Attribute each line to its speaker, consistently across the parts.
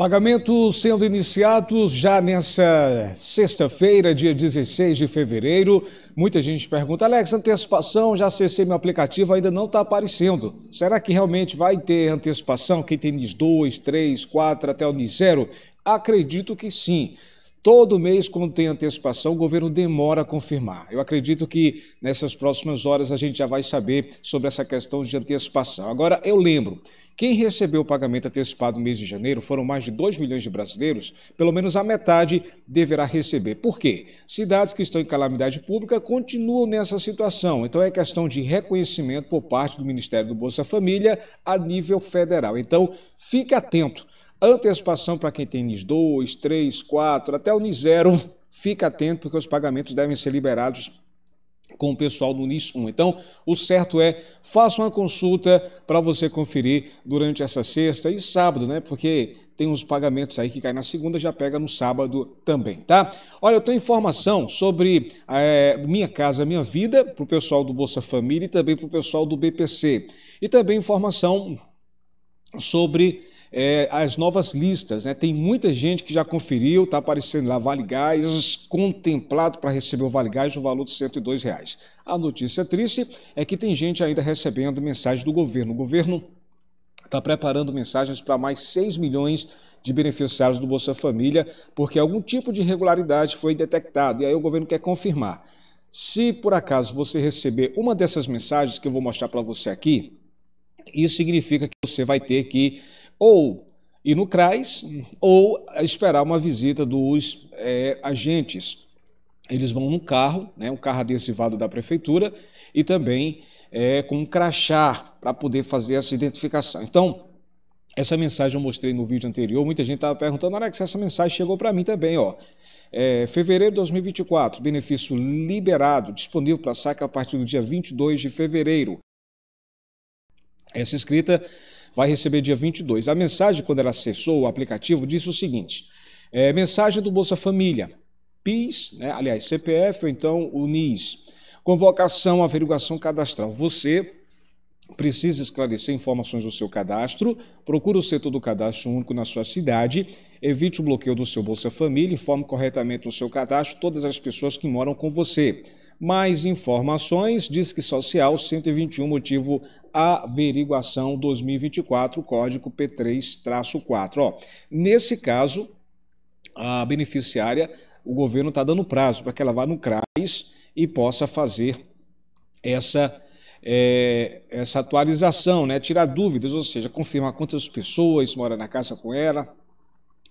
Speaker 1: Pagamentos sendo iniciados já nessa sexta-feira, dia 16 de fevereiro. Muita gente pergunta, Alex, antecipação, já acessei meu aplicativo, ainda não está aparecendo. Será que realmente vai ter antecipação? Quem tem NIS 2, 3, 4, até o NIS 0? Acredito que sim. Todo mês, quando tem antecipação, o governo demora a confirmar. Eu acredito que nessas próximas horas a gente já vai saber sobre essa questão de antecipação. Agora, eu lembro, quem recebeu o pagamento antecipado no mês de janeiro foram mais de 2 milhões de brasileiros, pelo menos a metade deverá receber. Por quê? Cidades que estão em calamidade pública continuam nessa situação. Então é questão de reconhecimento por parte do Ministério do Bolsa Família a nível federal. Então, fique atento. Antecipação para quem tem NIS 2, 3, 4, até o NIS 0, fica atento, porque os pagamentos devem ser liberados com o pessoal do NIS 1. Então, o certo é, faça uma consulta para você conferir durante essa sexta e sábado, né? Porque tem uns pagamentos aí que caem na segunda, já pega no sábado também, tá? Olha, eu tenho informação sobre é, Minha Casa Minha Vida, para o pessoal do Bolsa Família e também para o pessoal do BPC. E também informação sobre é, as novas listas. Né? Tem muita gente que já conferiu, está aparecendo lá Vale Gás, contemplado para receber o Vale Gás no valor de R$ reais. A notícia triste é que tem gente ainda recebendo mensagem do governo. O governo está preparando mensagens para mais 6 milhões de beneficiários do Bolsa Família, porque algum tipo de irregularidade foi detectado e aí o governo quer confirmar. Se por acaso você receber uma dessas mensagens que eu vou mostrar para você aqui, isso significa que você vai ter que ou ir no CRAS ou esperar uma visita dos é, agentes. Eles vão no carro, né, um carro adesivado da prefeitura, e também é, com um crachá para poder fazer essa identificação. Então, essa mensagem eu mostrei no vídeo anterior, muita gente estava perguntando, Alex, essa mensagem chegou para mim também, ó. É, fevereiro de 2024, benefício liberado, disponível para saca a partir do dia 22 de fevereiro. Essa escrita vai receber dia 22. A mensagem, quando ela acessou o aplicativo, disse o seguinte: é, mensagem do Bolsa Família, PIS, né, aliás, CPF ou então o NIS. Convocação, averiguação cadastral. Você precisa esclarecer informações do seu cadastro, procure o setor do cadastro único na sua cidade, evite o bloqueio do seu Bolsa Família, informe corretamente no seu cadastro todas as pessoas que moram com você. Mais informações, Disque Social 121, motivo averiguação 2024, código P3-4. Ó, nesse caso, a beneficiária, o governo está dando prazo para que ela vá no CRAS e possa fazer essa é, essa atualização, né? tirar dúvidas, ou seja, confirmar quantas pessoas moram na casa com ela,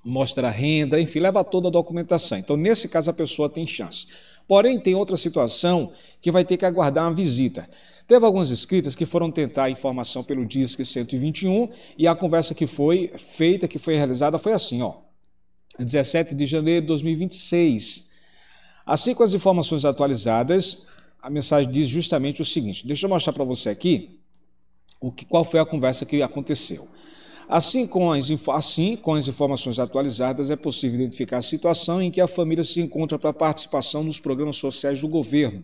Speaker 1: mostra a renda, enfim, leva toda a documentação. Então, nesse caso, a pessoa tem chance. Porém, tem outra situação que vai ter que aguardar uma visita. Teve algumas escritas que foram tentar informação pelo DISC 121 e a conversa que foi feita, que foi realizada, foi assim, ó. 17 de janeiro de 2026. Assim com as informações atualizadas, a mensagem diz justamente o seguinte. Deixa eu mostrar para você aqui o que, qual foi a conversa que aconteceu. Assim com, as, assim, com as informações atualizadas, é possível identificar a situação em que a família se encontra para participação nos programas sociais do governo.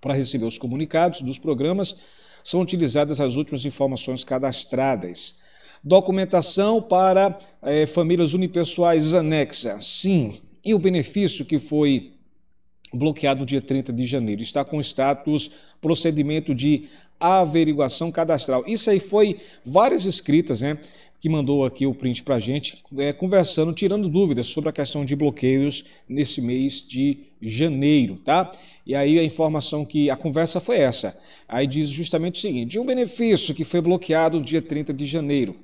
Speaker 1: Para receber os comunicados dos programas, são utilizadas as últimas informações cadastradas. Documentação para é, famílias unipessoais anexa, sim. E o benefício que foi bloqueado no dia 30 de janeiro. Está com status procedimento de averiguação cadastral. Isso aí foi várias escritas, né? Que mandou aqui o print para a gente, é, conversando, tirando dúvidas sobre a questão de bloqueios nesse mês de janeiro, tá? E aí a informação que a conversa foi essa. Aí diz justamente o seguinte: um benefício que foi bloqueado no dia 30 de janeiro,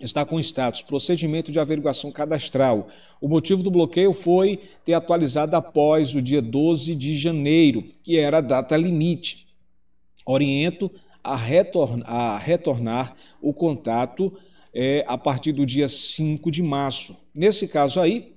Speaker 1: está com status procedimento de averiguação cadastral. O motivo do bloqueio foi ter atualizado após o dia 12 de janeiro, que era a data limite oriento a, a retornar o contato é, a partir do dia 5 de março. Nesse caso aí,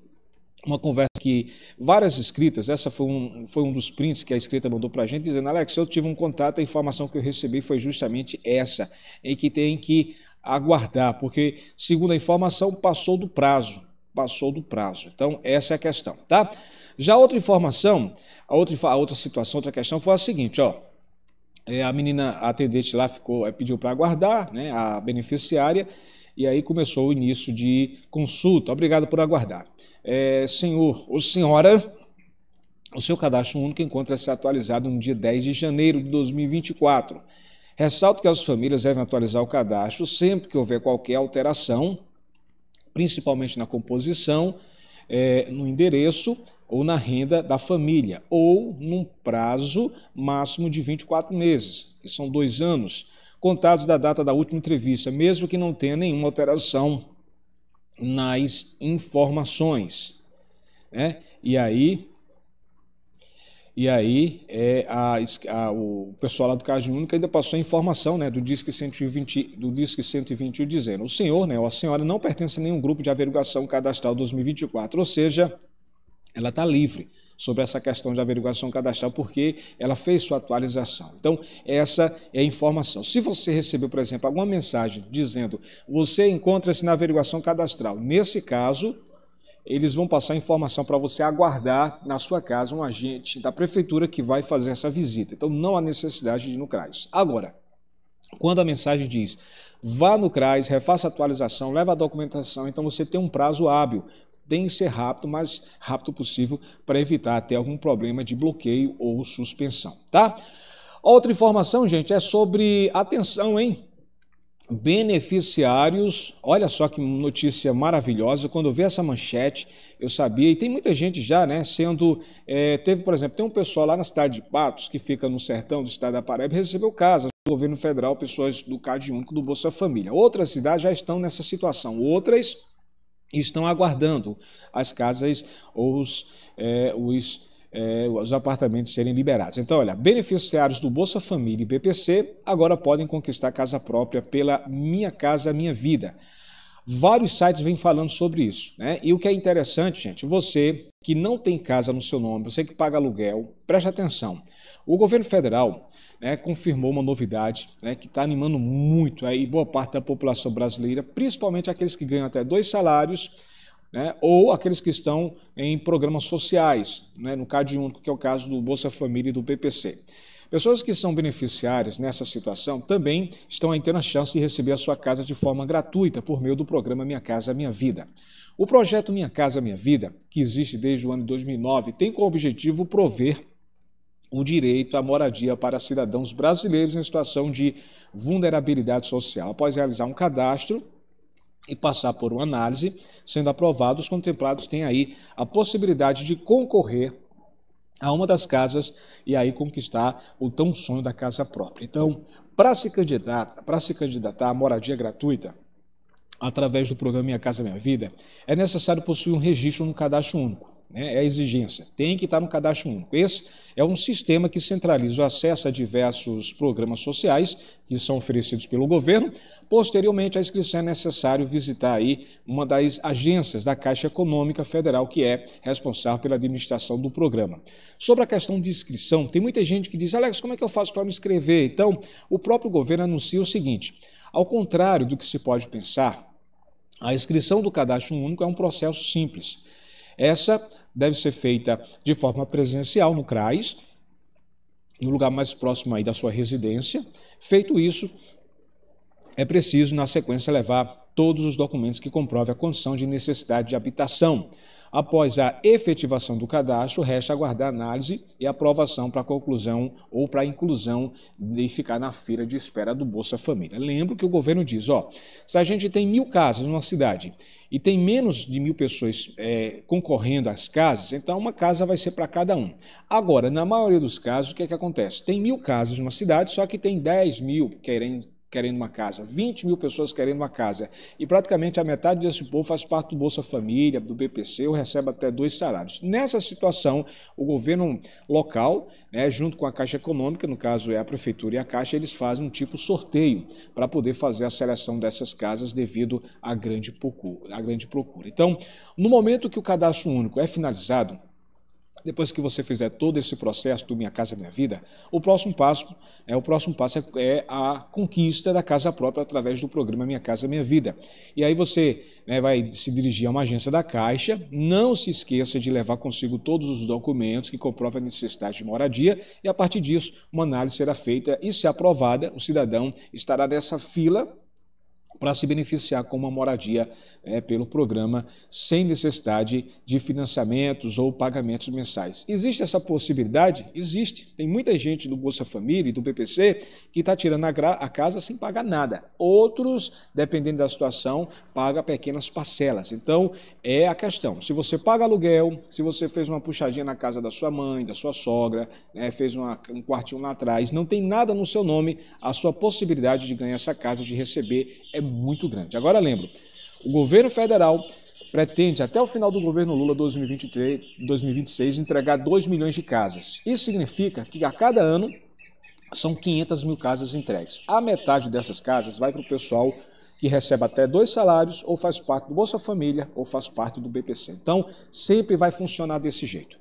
Speaker 1: uma conversa que várias escritas, essa foi um, foi um dos prints que a escrita mandou para a gente, dizendo, Alex, eu tive um contato, a informação que eu recebi foi justamente essa, em que tem que aguardar, porque, segundo a informação, passou do prazo, passou do prazo. Então, essa é a questão, tá? Já outra informação, a outra, a outra situação, outra questão foi a seguinte, ó, é, a menina atendente lá ficou, é, pediu para aguardar, né, a beneficiária, e aí começou o início de consulta. Obrigado por aguardar. É, senhor ou senhora, o seu cadastro único encontra-se atualizado no dia 10 de janeiro de 2024. Ressalto que as famílias devem atualizar o cadastro sempre que houver qualquer alteração, principalmente na composição, é, no endereço ou na renda da família, ou num prazo máximo de 24 meses, que são dois anos, contados da data da última entrevista, mesmo que não tenha nenhuma alteração nas informações. Né? E aí, e aí é, a, a, o pessoal lá do Caixa único ainda passou a informação né, do, Disque 120, do Disque 121 dizendo: o senhor né, ou a senhora não pertence a nenhum grupo de averiguação cadastral 2024, ou seja, ela está livre sobre essa questão de averiguação cadastral, porque ela fez sua atualização. Então, essa é a informação. Se você recebeu, por exemplo, alguma mensagem dizendo você encontra-se na averiguação cadastral, nesse caso, eles vão passar informação para você aguardar na sua casa um agente da prefeitura que vai fazer essa visita. Então, não há necessidade de ir no CRAS. Agora, quando a mensagem diz vá no CRAS, refaça a atualização, leva a documentação, então você tem um prazo hábil tem que ser rápido, mais rápido possível, para evitar até algum problema de bloqueio ou suspensão, tá? Outra informação, gente, é sobre atenção, hein? Beneficiários, olha só que notícia maravilhosa. Quando eu vi essa manchete, eu sabia, e tem muita gente já, né? Sendo. É, teve, por exemplo, tem um pessoal lá na cidade de Patos, que fica no sertão do estado da Paraíba, recebeu casa do governo federal, pessoas do Cade único do Bolsa Família. Outras cidades já estão nessa situação, outras estão aguardando as casas ou os, é, os, é, os apartamentos serem liberados. Então, olha, beneficiários do Bolsa Família e BPC agora podem conquistar casa própria pela Minha Casa Minha Vida. Vários sites vêm falando sobre isso, né? E o que é interessante, gente, você que não tem casa no seu nome, você que paga aluguel, preste atenção. O governo federal né, confirmou uma novidade né, que está animando muito aí boa parte da população brasileira, principalmente aqueles que ganham até dois salários né, ou aqueles que estão em programas sociais, né, no CAD único, que é o caso do Bolsa Família e do PPC. Pessoas que são beneficiárias nessa situação também estão aí tendo a chance de receber a sua casa de forma gratuita por meio do programa Minha Casa Minha Vida. O projeto Minha Casa Minha Vida, que existe desde o ano 2009, tem como objetivo prover o direito à moradia para cidadãos brasileiros em situação de vulnerabilidade social. Após realizar um cadastro e passar por uma análise, sendo aprovados, os contemplados têm aí a possibilidade de concorrer a uma das casas e aí conquistar o tão sonho da casa própria. Então, para se candidatar, para se candidatar à moradia gratuita, através do programa Minha Casa Minha Vida, é necessário possuir um registro no cadastro único né? é a exigência, tem que estar no cadastro único. Esse é um sistema que centraliza o acesso a diversos programas sociais que são oferecidos pelo governo. Posteriormente, à inscrição é necessário visitar aí uma das agências da Caixa Econômica Federal, que é responsável pela administração do programa. Sobre a questão de inscrição, tem muita gente que diz, Alex, como é que eu faço para me inscrever? Então, o próprio governo anuncia o seguinte, ao contrário do que se pode pensar, a inscrição do cadastro único é um processo simples. Essa deve ser feita de forma presencial no CRAS, no lugar mais próximo aí da sua residência. Feito isso, é preciso, na sequência, levar todos os documentos que comprovem a condição de necessidade de habitação. Após a efetivação do cadastro, resta aguardar análise e aprovação para a conclusão ou para a inclusão de ficar na fila de espera do Bolsa Família. Lembro que o governo diz, ó, se a gente tem mil casas numa cidade e tem menos de mil pessoas é, concorrendo às casas, então uma casa vai ser para cada um. Agora, na maioria dos casos, o que é que acontece? Tem mil casas numa cidade, só que tem 10 mil querendo querendo uma casa, 20 mil pessoas querendo uma casa. E praticamente a metade desse povo faz parte do Bolsa Família, do BPC, ou recebe até dois salários. Nessa situação, o governo local, né, junto com a Caixa Econômica, no caso é a Prefeitura e a Caixa, eles fazem um tipo sorteio para poder fazer a seleção dessas casas devido à grande procura. À grande procura. Então, no momento que o cadastro único é finalizado, depois que você fizer todo esse processo do Minha Casa Minha Vida, o próximo passo é o próximo passo é, é a conquista da casa própria através do programa Minha Casa Minha Vida. E aí você né, vai se dirigir a uma agência da Caixa. Não se esqueça de levar consigo todos os documentos que comprovam a necessidade de moradia e a partir disso uma análise será feita e se aprovada o cidadão estará nessa fila para se beneficiar com uma moradia é, pelo programa sem necessidade de financiamentos ou pagamentos mensais. Existe essa possibilidade? Existe. Tem muita gente do Bolsa Família e do PPC que está tirando a, a, casa sem pagar nada. Outros, dependendo da situação, pagam pequenas parcelas. Então, é a questão. Se você paga aluguel, se você fez uma puxadinha na casa da sua mãe, da sua sogra, né, fez uma, um quartinho lá atrás, não tem nada no seu nome, a sua possibilidade de ganhar essa casa, de receber, é muito grande. Agora lembro, o governo federal pretende, até o final do governo Lula 2023, 2026, entregar 2 milhões de casas. Isso significa que a cada ano são 500 mil casas entregues. A metade dessas casas vai para o pessoal que recebe até dois salários, ou faz parte do Bolsa Família, ou faz parte do BPC. Então, sempre vai funcionar desse jeito.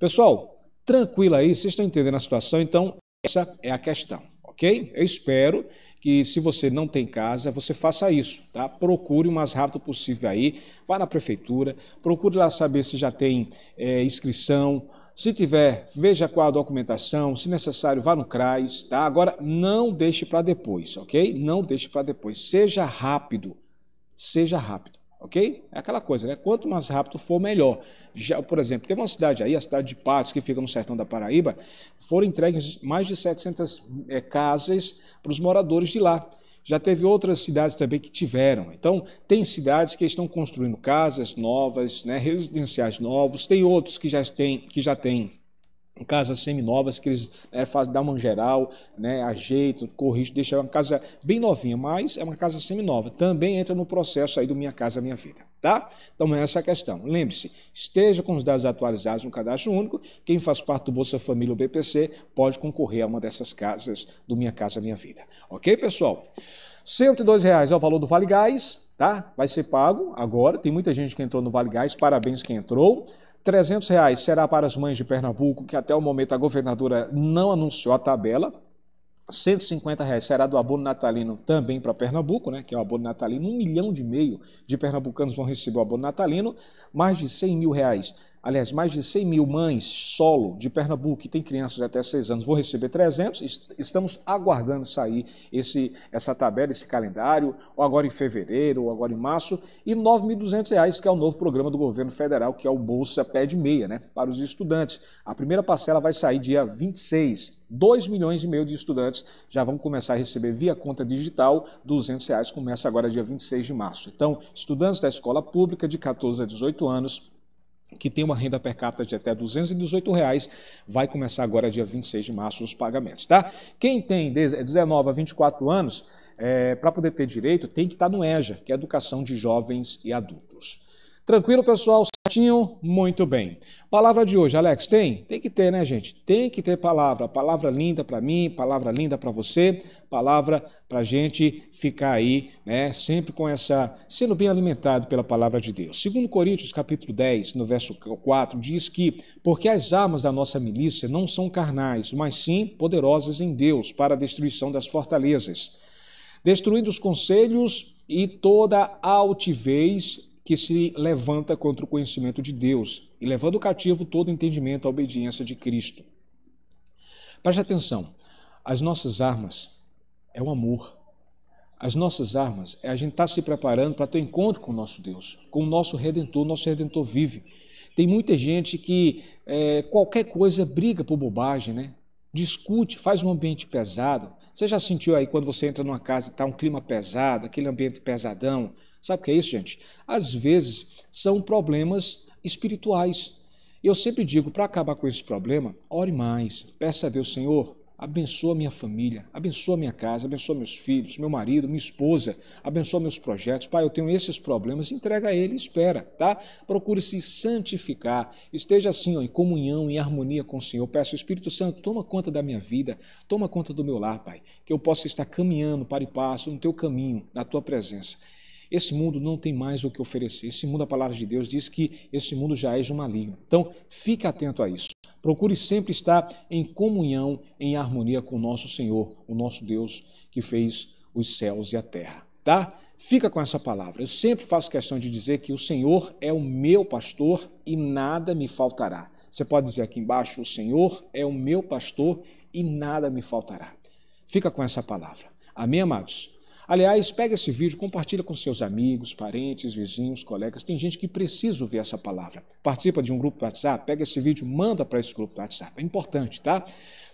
Speaker 1: Pessoal, tranquilo aí, vocês estão entendendo a situação, então essa é a questão, ok? Eu espero que se você não tem casa, você faça isso, tá? Procure o mais rápido possível aí, vá na prefeitura, procure lá saber se já tem é, inscrição, se tiver, veja qual a documentação, se necessário, vá no CRAS, tá? Agora, não deixe para depois, ok? Não deixe para depois, seja rápido, seja rápido. Ok? É aquela coisa, né? Quanto mais rápido for, melhor. Já, por exemplo, teve uma cidade aí, a cidade de Patos, que fica no sertão da Paraíba, foram entregues mais de 700 é, casas para os moradores de lá. Já teve outras cidades também que tiveram. Então, tem cidades que estão construindo casas novas, né, residenciais novos, tem outros que já têm, que já têm casas seminovas que eles né, fazem, dão uma geral, né, ajeitam, corrigem, deixam uma casa bem novinha, mas é uma casa seminova. Também entra no processo aí do Minha Casa Minha Vida, tá? Então é essa a questão. Lembre-se, esteja com os dados atualizados no Cadastro Único. Quem faz parte do Bolsa Família ou BPC pode concorrer a uma dessas casas do Minha Casa Minha Vida. Ok, pessoal? R$ reais é o valor do Vale Gás, tá? Vai ser pago agora. Tem muita gente que entrou no Vale Gás, parabéns quem entrou. 300 reais será para as mães de Pernambuco, que até o momento a governadora não anunciou a tabela. 150 reais será do abono natalino também para Pernambuco, né, que é o abono natalino. Um milhão e meio de pernambucanos vão receber o abono natalino. Mais de 100 mil reais aliás, mais de 100 mil mães solo de Pernambuco que têm crianças de até 6 anos vão receber 300. Estamos aguardando sair esse, essa tabela, esse calendário, ou agora em fevereiro, ou agora em março, e R$ 9.200, que é o novo programa do governo federal, que é o Bolsa Pé de Meia, né, para os estudantes. A primeira parcela vai sair dia 26. 2 milhões e meio de estudantes já vão começar a receber via conta digital, R$ 200 reais, começa agora dia 26 de março. Então, estudantes da escola pública de 14 a 18 anos, que tem uma renda per capita de até R$ 218, reais, vai começar agora dia 26 de março os pagamentos, tá? Quem tem 19 é a 24 anos, é, para poder ter direito, tem que estar tá no EJA, que é Educação de Jovens e Adultos. Tranquilo, pessoal? certinho? Muito bem. Palavra de hoje, Alex, tem? Tem que ter, né, gente? Tem que ter palavra. Palavra linda para mim, palavra linda para você, palavra para gente ficar aí, né, sempre com essa, sendo bem alimentado pela palavra de Deus. Segundo Coríntios, capítulo 10, no verso 4, diz que, porque as armas da nossa milícia não são carnais, mas sim poderosas em Deus para a destruição das fortalezas, destruindo os conselhos e toda altivez que se levanta contra o conhecimento de Deus e levando cativo todo entendimento à obediência de Cristo. Preste atenção, as nossas armas é o amor. As nossas armas é a gente estar tá se preparando para ter um encontro com o nosso Deus, com o nosso Redentor, nosso Redentor vive. Tem muita gente que é, qualquer coisa briga por bobagem, né? discute, faz um ambiente pesado. Você já sentiu aí quando você entra numa casa e está um clima pesado, aquele ambiente pesadão? Sabe o que é isso, gente? Às vezes são problemas espirituais. Eu sempre digo, para acabar com esse problema, ore mais, peça a Deus, Senhor, abençoa minha família, abençoa minha casa, abençoa meus filhos, meu marido, minha esposa, abençoa meus projetos. Pai, eu tenho esses problemas, entrega a Ele, espera, tá? Procure se santificar, esteja assim, ó, em comunhão, em harmonia com o Senhor. Peço, Espírito Santo, toma conta da minha vida, toma conta do meu lar, Pai, que eu possa estar caminhando para e passo no Teu caminho, na Tua presença. Esse mundo não tem mais o que oferecer. Esse mundo, a palavra de Deus diz que esse mundo já é um maligno. Então, fique atento a isso. Procure sempre estar em comunhão, em harmonia com o nosso Senhor, o nosso Deus que fez os céus e a terra, tá? Fica com essa palavra. Eu sempre faço questão de dizer que o Senhor é o meu pastor e nada me faltará. Você pode dizer aqui embaixo: o Senhor é o meu pastor e nada me faltará. Fica com essa palavra. Amém, amados? Aliás, pega esse vídeo, compartilha com seus amigos, parentes, vizinhos, colegas. Tem gente que precisa ouvir essa palavra. Participa de um grupo do WhatsApp, pega esse vídeo, manda para esse grupo do WhatsApp. É importante, tá?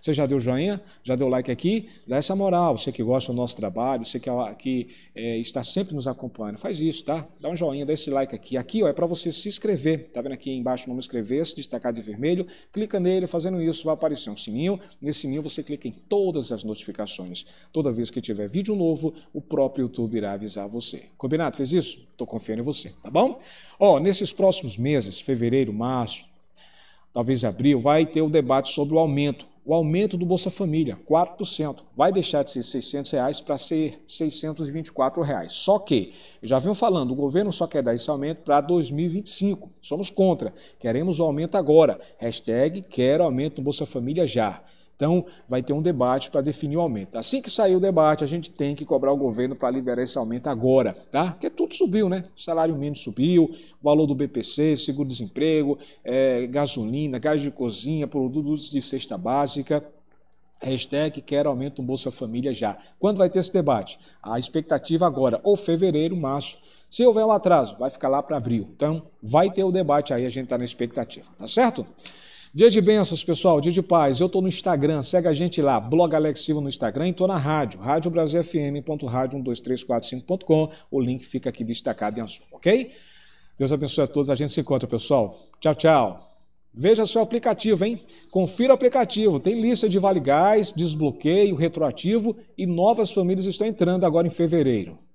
Speaker 1: Você já deu joinha, já deu like aqui, dá essa moral. Você que gosta do nosso trabalho, você que, que é, está sempre nos acompanhando, faz isso, tá? Dá um joinha, dá esse like aqui. Aqui ó, é para você se inscrever. Tá vendo aqui embaixo o nome inscrever-se, destacado em vermelho. Clica nele, fazendo isso vai aparecer um sininho. Nesse sininho você clica em todas as notificações. Toda vez que tiver vídeo novo, o próprio YouTube irá avisar você. Combinado? Fez isso? Estou confiando em você, tá bom? Ó, nesses próximos meses, fevereiro, março, talvez abril, vai ter o um debate sobre o aumento. O aumento do Bolsa Família, 4%, vai deixar de ser 600 reais para ser 624 reais. Só que, já vinham falando, o governo só quer dar esse aumento para 2025. Somos contra, queremos o aumento agora. Hashtag quero aumento do Bolsa Família já. Então, vai ter um debate para definir o aumento. Assim que sair o debate, a gente tem que cobrar o governo para liberar esse aumento agora, tá? Porque tudo subiu, né? salário mínimo subiu, valor do BPC, seguro-desemprego, é, gasolina, gás de cozinha, produtos de cesta básica. Hashtag quer aumento Bolsa Família já. Quando vai ter esse debate? A expectativa agora, ou fevereiro, março. Se houver um atraso, vai ficar lá para abril. Então, vai ter o debate aí, a gente está na expectativa, tá certo? Dia de bênçãos, pessoal, dia de paz. Eu estou no Instagram, segue a gente lá, blog Alex Silva no Instagram e estou na rádio, radiobrasilfm.radio12345.com. O link fica aqui destacado em azul, ok? Deus abençoe a todos. A gente se encontra, pessoal. Tchau, tchau. Veja seu aplicativo, hein? Confira o aplicativo. Tem lista de vale gás, desbloqueio, retroativo e novas famílias estão entrando agora em fevereiro.